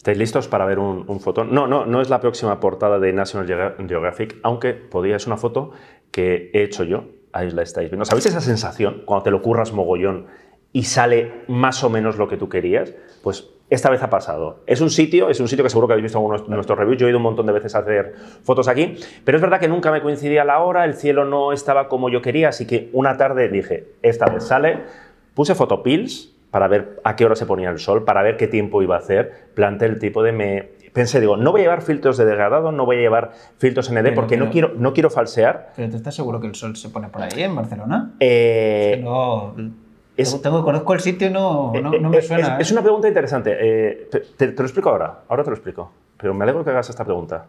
¿Estáis listos para ver un, un, fotón? No, no, no es la próxima portada de National Geographic, aunque podría, es una foto que he hecho yo. Ahí la estáis viendo. ¿Sabéis esa sensación cuando te lo curras mogollón y sale más o menos lo que tú querías? Pues esta vez ha pasado. Es un sitio, es un sitio que seguro que habéis visto en algunos de nuestros reviews. Yo he ido un montón de veces a hacer fotos aquí, pero es verdad que nunca me coincidía la hora, el cielo no estaba como yo quería, así que una tarde dije, esta vez sale, puse fotopills, para ver a qué hora se ponía el sol, para ver qué tiempo iba a hacer, planteé el tipo de... Me, pensé, digo, no voy a llevar filtros de degradado, no voy a llevar filtros ND porque no, quiero, no quiero falsear. ¿Pero te estás seguro que el sol se pone por ahí en Barcelona? Eh, no... tengo, conozco el sitio y no, eh, eh, no, me suena. Es, una pregunta interesante. te, te, lo explico ahora. Ahora te lo explico. Pero me alegro que hagas esta pregunta.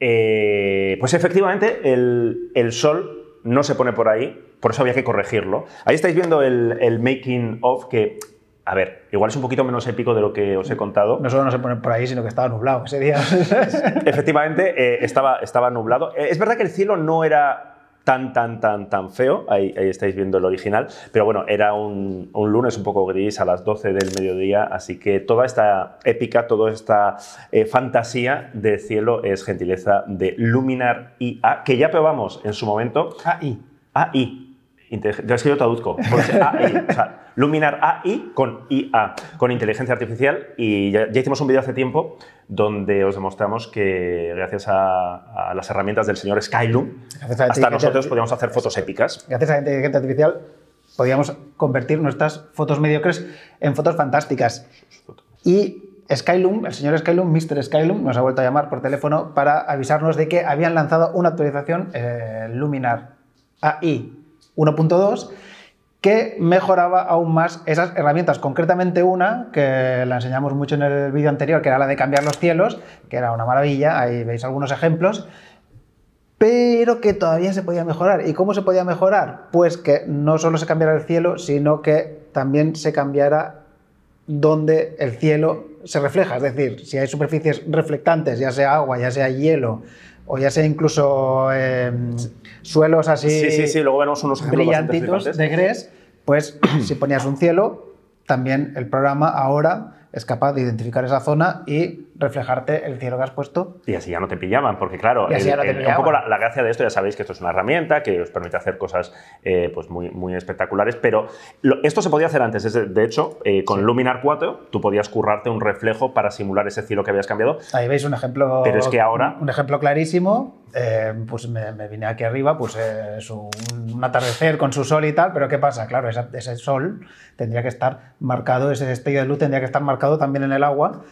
Eh, pues efectivamente el, sol no se pone por ahí, por eso había que corregirlo. Ahí estáis viendo el, making of que a ver, igual es un poquito menos épico de lo que os he contado. No solo no se pone por ahí, sino que estaba nublado ese día. Efectivamente, eh, estaba, estaba nublado. Eh, es verdad que el cielo no era tan, tan, tan, tan feo. Ahí, ahí estáis viendo el original. Pero bueno, era un, lunes un poco gris a las 12 del mediodía, así que toda esta épica, toda esta eh, fantasía de cielo es gentileza de Luminar IA, que ya probamos en su momento. AI. AI. Es que yo traduzco. Pues AI, o sea, Luminar AI con IA, con inteligencia artificial. Y ya, ya hicimos un vídeo hace tiempo donde os demostramos que gracias a, las herramientas del señor Skyloom, hasta nosotros podíamos hacer fotos épicas. Gracias a la inteligencia artificial podíamos convertir nuestras fotos mediocres en fotos fantásticas. Y Skyloom, el señor Skyloom, Mr. Skyloom, nos ha vuelto a llamar por teléfono para avisarnos de que habían lanzado una actualización eh, Luminar AI 1.2 que mejoraba aún más esas herramientas, concretamente una que la enseñamos mucho en el vídeo anterior, que era la de cambiar los cielos, que era una maravilla, ahí veis algunos ejemplos, pero que todavía se podía mejorar. ¿Y cómo se podía mejorar? Pues que no solo se cambiara el cielo, sino que también se cambiara donde el cielo se refleja, es decir, si hay superficies reflectantes, ya sea agua, ya sea hielo, o ya sea incluso em, suelos así Luego unos brillantitos de grés, pues si ponías un cielo, también el programa ahora es capaz de identificar esa zona y reflejarte el cielo que has puesto. Y así ya no te pillaban, porque claro, un poco la, gracia de esto, ya sabéis que esto es una herramienta que os permite hacer cosas eh, pues muy, muy espectaculares, pero esto se podía hacer antes. De hecho, eh, con Luminar 4 tú podías currarte un reflejo para simular ese cielo que habías cambiado. Ahí veis un ejemplo. que ahora... Un ejemplo clarísimo. Eh, pues me, vine aquí arriba, pues es un, atardecer con su sol y tal, pero ¿qué pasa? Claro, ese sol tendría que estar marcado, ese destello de luz tendría que estar marcado también en el agua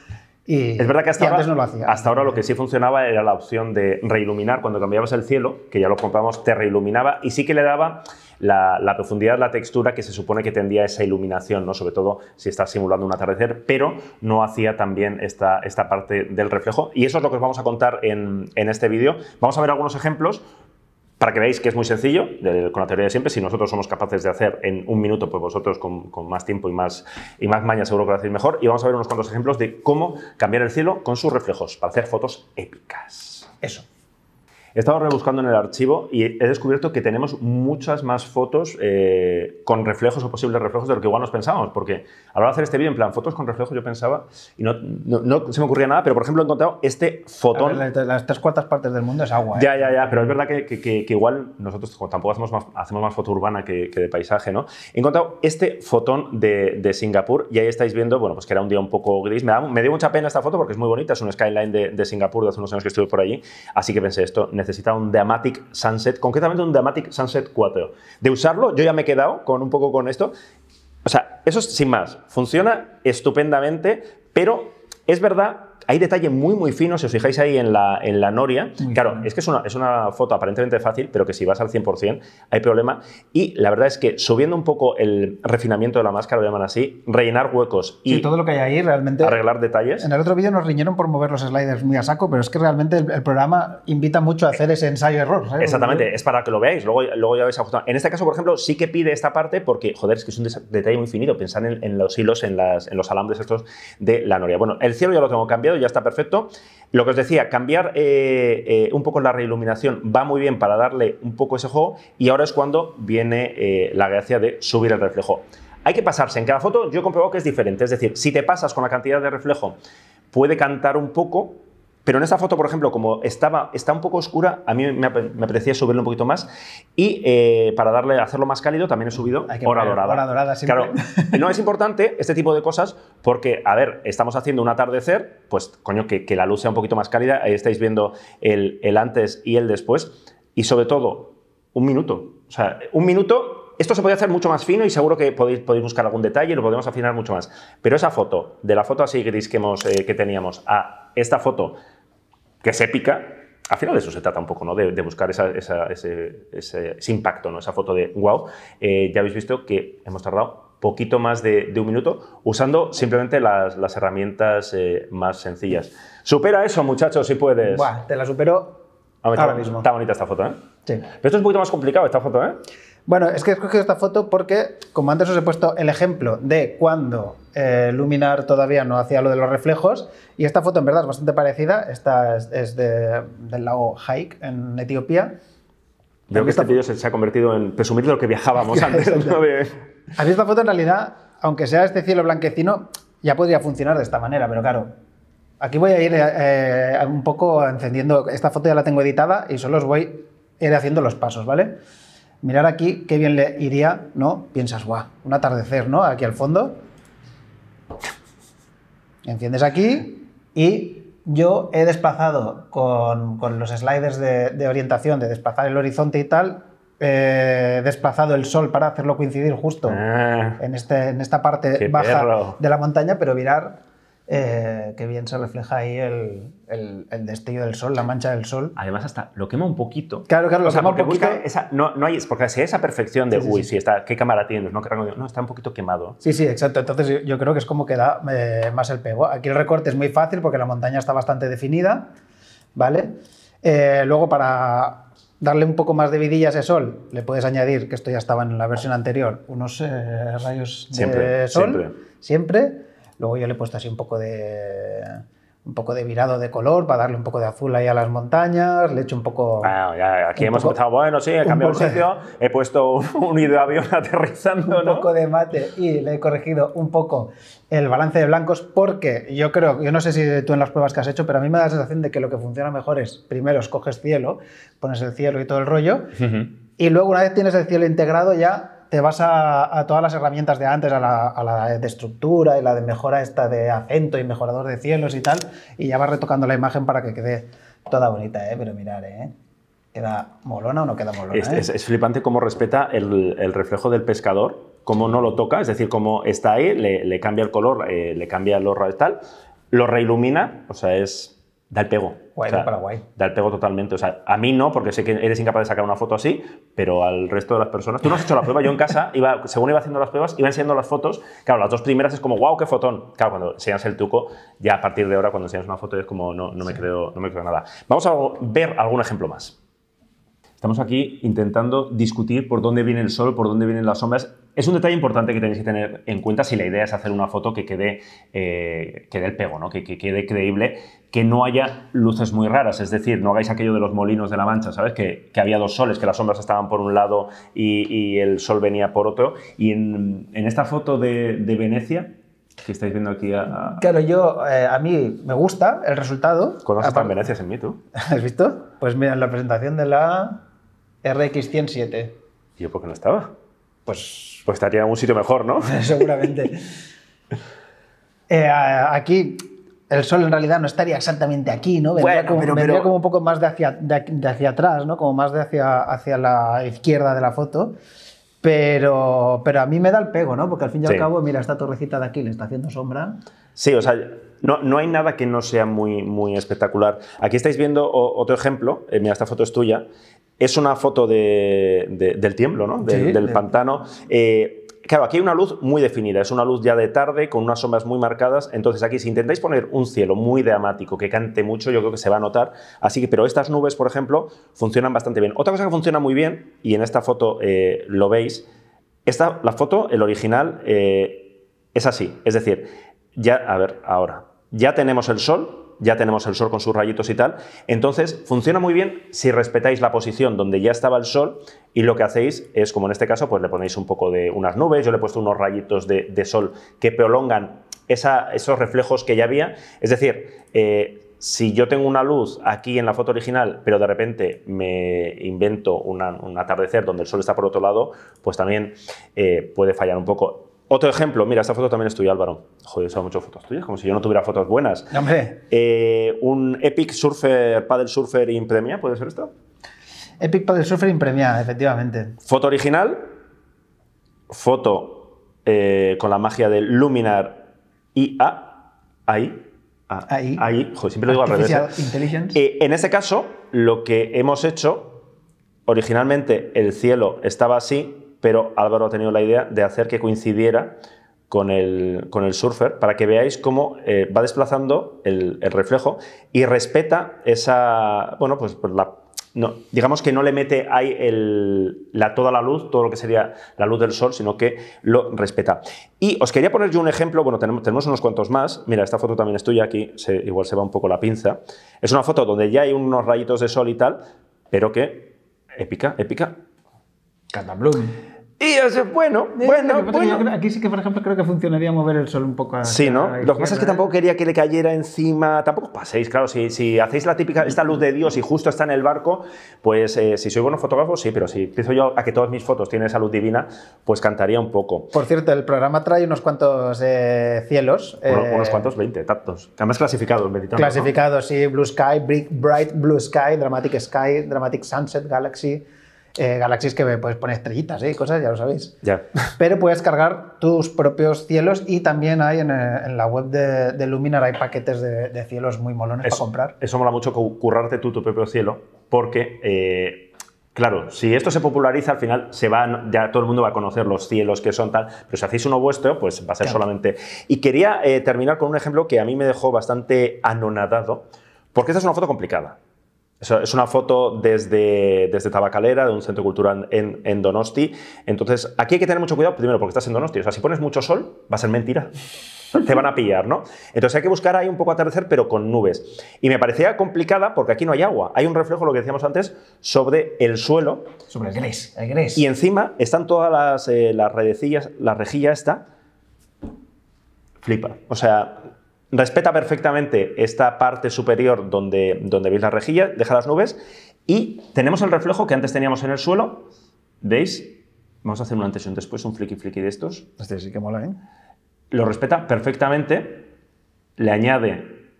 es verdad que hasta, ahora, no lo hacía. hasta ahora lo que sí funcionaba era la opción de reiluminar cuando cambiabas el cielo, que ya lo compramos, te reiluminaba y sí que le daba la, profundidad, la textura que se supone que tendría esa iluminación, ¿no? sobre todo si estás simulando un atardecer, pero no hacía también esta, esta parte del reflejo. Y eso es lo que os vamos a contar en, en este vídeo. Vamos a ver algunos ejemplos, para que veáis que es muy sencillo, con la teoría de siempre, si nosotros somos capaces de hacer en un minuto, pues vosotros con, más tiempo y más, y más maña seguro que lo hacéis mejor. Y vamos a ver unos cuantos ejemplos de cómo cambiar el cielo con sus reflejos para hacer fotos épicas. Eso. He estado rebuscando en el archivo y he descubierto que tenemos muchas más fotos eh, con reflejos o posibles reflejos de lo que igual nos pensábamos, porque a la hora de hacer este vídeo, en plan, fotos con reflejos, yo pensaba, y no, no, se me ocurría nada, pero por ejemplo he encontrado este fotón. las, las, tres cuartas partes del mundo es agua. Ya, ¿eh? ya, ya, pero es verdad que, igual nosotros tampoco hacemos más, hacemos más foto urbana que, de paisaje, ¿no? He encontrado este fotón de, Singapur y ahí estáis viendo, bueno, pues que era un día un poco gris. Me, da, me dio mucha pena esta foto porque es muy bonita, es un skyline de, Singapur de hace unos años que estuve por allí, así que pensé, esto necesita un Dramatic Sunset, concretamente un Dramatic Sunset 4. De usarlo, yo ya me he quedado con un poco con esto. O sea, eso es sin más. Funciona estupendamente, pero es verdad hay detalles muy, muy finos, si os fijáis ahí en la, en la noria. claro, es que es una, es una, foto aparentemente fácil, pero que si vas al 100% hay problema. Y la verdad es que subiendo un poco el refinamiento de la máscara, lo llaman así, rellenar huecos y todo lo que hay ahí realmente arreglar detalles. En el otro vídeo nos riñeron por mover los sliders muy a saco, pero es que realmente el, programa invita mucho a hacer ese ensayo-error. Exactamente, es para que lo veáis, luego, luego ya vais ajustado En este caso, por ejemplo, sí que pide esta parte porque, joder, es que es un detalle muy finito, pensar en, en los hilos, en, las, en los alambres estos de la noria. Bueno, el cielo ya lo tengo cambiado, ya está perfecto. Lo que os decía, cambiar eh, eh, un poco la reiluminación va muy bien para darle un poco ese juego y ahora es cuando viene eh, la gracia de subir el reflejo. Hay que pasarse, en cada foto yo he que es diferente, es decir, si te pasas con la cantidad de reflejo puede cantar un poco, pero en esta foto, por ejemplo, como estaba, está un poco oscura, a mí me, me apetecía subirlo un poquito más. Y eh, para darle, hacerlo más cálido, también he subido hora dorada. Claro, no es importante este tipo de cosas porque, a ver, estamos haciendo un atardecer, pues coño, que, que la luz sea un poquito más cálida. Ahí estáis viendo el, antes y el después. Y sobre todo, un minuto. O sea, un minuto esto se puede hacer mucho más fino y seguro que podéis, podéis buscar algún detalle y lo podemos afinar mucho más. Pero esa foto, de la foto así gris que, hemos, eh, que teníamos a esta foto que es épica, al final de eso se trata un poco, ¿no? De, buscar ese, impacto, ¿no? Esa foto de wow. Eh, ya habéis visto que hemos tardado poquito más de, un minuto usando simplemente las, herramientas eh, más sencillas. Supera eso, muchachos, si puedes. te la supero ahora mismo. Está bonita esta foto, ¿eh? Sí. Pero esto es un poquito más complicado, esta foto, ¿eh? Bueno, es que he escogido esta foto porque, como antes os he puesto el ejemplo de cuando eh, Luminar todavía no hacía lo de los reflejos, y esta foto en verdad es bastante parecida, esta es, de, del lago Haik, en Etiopía. Veo que este vídeo se, ha convertido en presumir de lo que viajábamos antes. ¿no? esta foto en realidad, aunque sea este cielo blanquecino, ya podría funcionar de esta manera, pero claro, aquí voy a ir eh, un poco encendiendo, esta foto ya la tengo editada y solo os voy ir haciendo los pasos, ¿vale? mirar aquí qué bien le iría, ¿no? Piensas, guau, un atardecer, ¿no? Aquí al fondo. Enciendes aquí y yo he desplazado con, los sliders de, orientación, de desplazar el horizonte y tal, eh, he desplazado el sol para hacerlo coincidir justo ah. en, este, en esta parte baja de la montaña, pero mirar eh, que bien se refleja ahí el, destello del sol, la mancha del sol. Además, hasta lo quema un poquito. Claro, claro, lo quema un poquito. Esa, no, no porque si esa perfección de, uy, sí, está, ¿qué cámara tienes? Pues no, no, está un poquito quemado. Sí, sí, exacto. Entonces yo creo que es como que da eh, más el pego. Aquí el recorte es muy fácil porque la montaña está bastante definida, ¿vale? Eh, luego, para darle un poco más de vidilla a ese sol, le puedes añadir, que esto ya estaba en la versión anterior, unos rayos de sol. Siempre. Siempre Luego yo le he puesto así un poco de un poco de virado de color para darle un poco de azul ahí a las montañas, le he hecho un poco... aquí hemos empezado, bueno, sí, he cambiado de sitio, he puesto un, ido de avión aterrizando, Un poco de mate y le he corregido un poco el balance de blancos porque yo creo, yo no sé si tú en las pruebas que has hecho, pero a mí me da la sensación de que lo que funciona mejor es, primero escoges cielo, pones el cielo y todo el rollo, y luego una vez tienes el cielo integrado ya te vas a, todas las herramientas de antes, a la, de estructura y la de mejora esta de acento y mejorador de cielos y tal, y ya vas retocando la imagen para que quede toda bonita, ¿eh? Pero mirar, ¿eh? ¿Queda molona o no queda molona? Es, eh? flipante cómo respeta el, reflejo del pescador, cómo no lo toca, es decir, cómo está ahí, le, cambia el color, eh, le cambia el horror tal, lo reilumina, o sea, es da el pego. Guay, Paraguay. Da el pego totalmente. O sea, a mí no, porque sé que eres incapaz de sacar una foto así, pero al resto de las personas. Tú no has hecho la prueba. Yo en casa, iba, según iba haciendo las pruebas, iba enseñando las fotos. Claro, las dos primeras es como, wow, qué fotón. Claro, cuando enseñas el tuco, ya a partir de ahora, cuando enseñas una foto, es como, no, me, creo, no me creo nada. Vamos a ver algún ejemplo más. Estamos aquí intentando discutir por dónde viene el sol, por dónde vienen las sombras es un detalle importante que tenéis que tener en cuenta si la idea es hacer una foto que quede, eh, el pego, ¿no? que, quede creíble, que no haya luces muy raras, es decir, no hagáis aquello de los molinos de la mancha, ¿sabes? Que, había dos soles, que las sombras estaban por un lado y, el sol venía por otro. Y en, esta foto de, Venecia que estáis viendo aquí Claro, yo, eh, a mí me gusta el resultado. ¿Conoces tan Venecia sin mí, tú? ¿Has visto? Pues mira, en la presentación de la RX107. ¿Y yo por qué no estaba? Pues, pues, estaría en un sitio mejor, ¿no? Seguramente. Eh, aquí el sol en realidad no estaría exactamente aquí, ¿no? Vendría, como, un poco más de hacia, atrás, ¿no? Como más de hacia, hacia la izquierda de la foto. Pero, a mí me da el pego, ¿no? Porque al fin y al cabo, mira, esta torrecita de aquí le está haciendo sombra. Sí, o sea, no, no hay nada que no sea muy, muy espectacular. Aquí estáis viendo otro ejemplo, eh, mira, esta foto es tuya, es una foto del templo, del pantano. Eh, claro, aquí hay una luz muy definida, es una luz ya de tarde con unas sombras muy marcadas, entonces aquí si intentáis poner un cielo muy dramático que cante mucho, yo creo que se va a notar, así que, pero estas nubes, por ejemplo, funcionan bastante bien. Otra cosa que funciona muy bien, y en esta foto eh, lo veis, esta, la foto, el original, eh, es así, es decir, ya, a ver, ahora, ya tenemos el sol, ya tenemos el sol con sus rayitos y tal. Entonces, funciona muy bien si respetáis la posición donde ya estaba el sol y lo que hacéis es, como en este caso, pues le ponéis un poco de unas nubes, yo le he puesto unos rayitos de, sol que prolongan esos reflejos que ya había. Es decir, eh, si yo tengo una luz aquí en la foto original, pero de repente me invento un atardecer donde el sol está por otro lado, pues también eh, puede fallar un poco. Otro ejemplo, mira, esta foto también es tuya, Álvaro. Joder, son muchas fotos tuyas, como si yo no tuviera fotos buenas. Hombre. Eh, un Epic Surfer, Paddle Surfer Impremia, ¿puede ser esto? Epic Paddle Surfer Impremia, efectivamente. Foto original, foto eh, con la magia de Luminar IA, ahí, ahí. ahí joder, siempre lo digo al revés. ¿eh? ¿eh? en ese caso, lo que hemos hecho, originalmente el cielo estaba así, pero Álvaro ha tenido la idea de hacer que coincidiera con el, surfer para que veáis cómo eh, va desplazando el, reflejo y respeta esa, bueno, pues, pues, la, no, digamos que no le mete ahí la, toda la luz, todo lo que sería la luz del sol, sino que lo respeta. Y os quería poner yo un ejemplo, bueno, tenemos, tenemos unos cuantos más, mira, esta foto también es tuya, aquí igual se va un poco la pinza, es una foto donde ya hay unos rayitos de sol y tal, pero que épica, épica. Cata y bueno, eh, bueno, bueno. aquí sí que, por ejemplo, creo que funcionaría mover el sol un poco Sí, ¿no? Lo que pasa es que ¿eh? tampoco quería que le cayera encima. Tampoco paséis, claro. Si, si, hacéis la típica, esta luz de Dios y justo está en el barco, pues eh, si soy bueno fotógrafo, sí, pero si empiezo yo a que todas mis fotos tienen esa luz divina, pues cantaría un poco. Por cierto, el programa trae unos cuantos cielos. unos cuantos 20, tantos. Además clasificados, meditando. Clasificados, sí. Blue Sky, Bright Blue Sky, Dramatic Sky, Dramatic Sunset, Galaxy eh, galaxias que puedes poner estrellitas eh, y cosas, ya lo sabéis. Ya. Pero puedes cargar tus propios cielos y también hay en, eh, la web de, Luminar hay paquetes de, cielos muy molones eso, para comprar. Eso mola mucho currarte tú tu propio cielo porque... Eh, claro, si esto se populariza, al final se va, ya todo el mundo va a conocer los cielos que son tal, pero si hacéis uno vuestro, pues va a ser solamente. Y quería terminar con un ejemplo que a mí me dejó bastante anonadado, porque esta es una foto complicada. Es una foto desde, desde Tabacalera, de un centro cultural en, Donosti. Entonces, aquí hay que tener mucho cuidado, primero, porque estás en Donosti. O sea, si pones mucho sol, va a ser mentira. Te van a pillar, ¿no? Entonces hay que buscar ahí un poco atardecer, pero con nubes. Y me parecía complicada porque aquí no hay agua. Hay un reflejo, lo que decíamos antes, sobre el suelo. Sobre el gris, El gris. Y encima están todas las, eh, redecillas, la rejilla está. Flipa. O sea, respeta perfectamente esta parte superior donde, donde veis la rejilla, deja las nubes, y tenemos el reflejo que antes teníamos en el suelo, ¿veis? Vamos a hacer un antes y un después, un flicky flicky de estos. Este sí que mola, ¿eh? Lo respeta perfectamente, le añade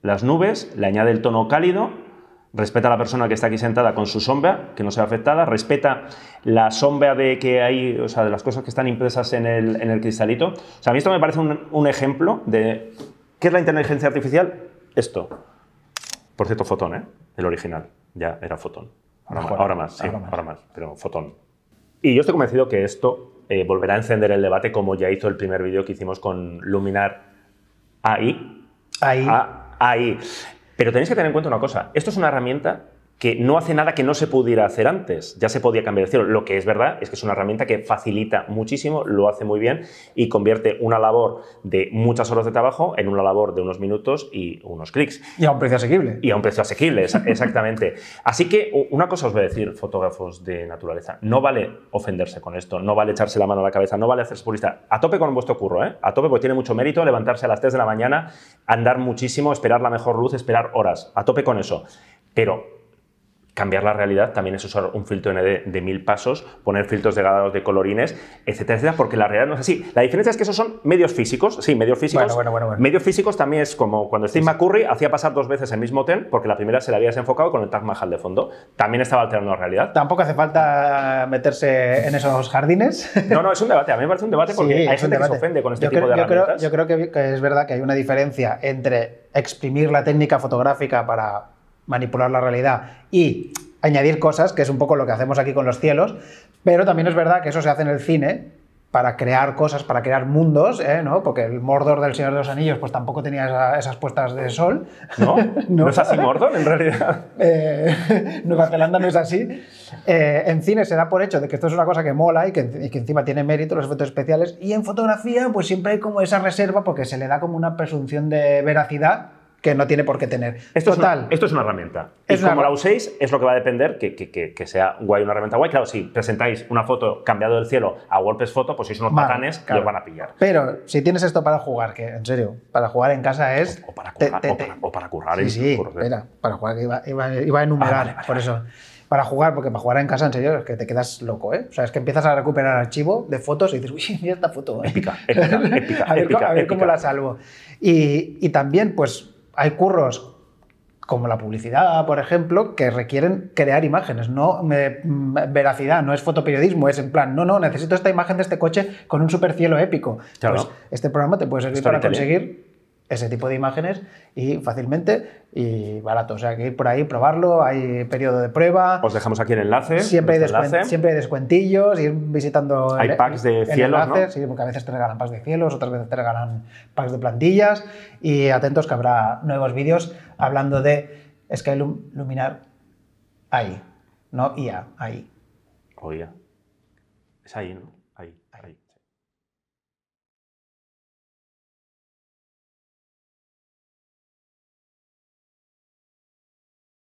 las nubes, le añade el tono cálido respeta a la persona que está aquí sentada con su sombra, que no sea afectada, respeta la sombra de que hay, o sea, de las cosas que están impresas en el, cristalito. O sea, a mí esto me parece un, ejemplo de qué es la inteligencia artificial. Esto. Por cierto, fotón, ¿eh? El original ya era fotón. Ahora, más, sí, ahora más. pero fotón. Y yo estoy convencido que esto eh, volverá a encender el debate como ya hizo el primer vídeo que hicimos con Luminar AI. Ahí. ahí. Pero tenéis que tener en cuenta una cosa, esto es una herramienta que no hace nada que no se pudiera hacer antes. Ya se podía cambiar el cielo. Lo que es verdad es que es una herramienta que facilita muchísimo, lo hace muy bien y convierte una labor de muchas horas de trabajo en una labor de unos minutos y unos clics. Y a un precio asequible. Y a un precio asequible, exactamente. Así que una cosa os voy a decir, fotógrafos de naturaleza, no vale ofenderse con esto, no vale echarse la mano a la cabeza, no vale hacerse purista. A tope con vuestro curro, ¿eh? A tope porque tiene mucho mérito levantarse a las 3 de la mañana, andar muchísimo, esperar la mejor luz, esperar horas. A tope con eso. Pero cambiar la realidad también es usar un filtro ND de mil pasos, poner filtros degradados de colorines, etcétera, etcétera, porque la realidad no es así. La diferencia es que esos son medios físicos, sí, medios físicos. Bueno, bueno, bueno, Medios físicos también es como cuando Steve McCurry hacía pasar dos veces el mismo hotel, porque la primera se la había desenfocado con el Taj Mahal de fondo. También estaba alterando la realidad. Tampoco hace falta meterse en esos jardines. No, no, es un debate. A mí me parece un debate porque hay gente ofende con este tipo de herramientas. Yo creo, que, que es verdad que hay una diferencia entre exprimir la técnica fotográfica para manipular la realidad y añadir cosas, que es un poco lo que hacemos aquí con los cielos, pero también es verdad que eso se hace en el cine para crear cosas, para crear mundos, ¿eh? Porque el Mordor del Señor de los Anillos pues tampoco tenía esas puestas de sol. ¿No? ¿No? es así Mordor en realidad? Eh, Nueva Zelanda no es así. Eh, en cine se da por hecho de que esto es una cosa que mola y que, y que, encima tiene mérito, los efectos especiales. Y en fotografía pues siempre hay como esa reserva porque se le da como una presunción de veracidad que no tiene por qué tener. Esto, es, una, esto es una herramienta. Es y como la uséis, es lo que va a depender que, sea guay una herramienta guay. Claro, si presentáis una foto cambiado del cielo a golpes foto pues sois unos vale, patanes que os van a pillar. Pero si tienes esto para jugar, que en serio, para jugar en casa es. O, para, currar, o, para, para, currar. Sí, sí, para jugar, que iba, iba, a enumerar, ah, por eso. Para jugar, porque para jugar en casa, en serio, es que te quedas loco, ¿eh? O sea, es que empiezas a recuperar archivo de fotos y dices, uy, mira esta foto. Épica, épica, a ver, cómo la salvo. Y, y también, pues, hay curros como la publicidad, por ejemplo, que requieren crear imágenes, no mm, veracidad, no es fotoperiodismo, es en plan, no, no, necesito esta imagen de este coche con un cielo épico. Pues este programa te puede servir para conseguir ese tipo de imágenes y fácilmente y barato. O sea, que ir por ahí, probarlo, hay periodo de prueba. Os dejamos aquí el enlace. Siempre, hay, siempre descuentillos, ir visitando. Hay packs de cielos. ¿no? porque a veces te regalan packs de cielos, otras veces te regalan packs de plantillas. Y atentos que habrá nuevos vídeos hablando de Sky Luminar ahí, no IA, ahí. O IA. Es ahí, ¿no?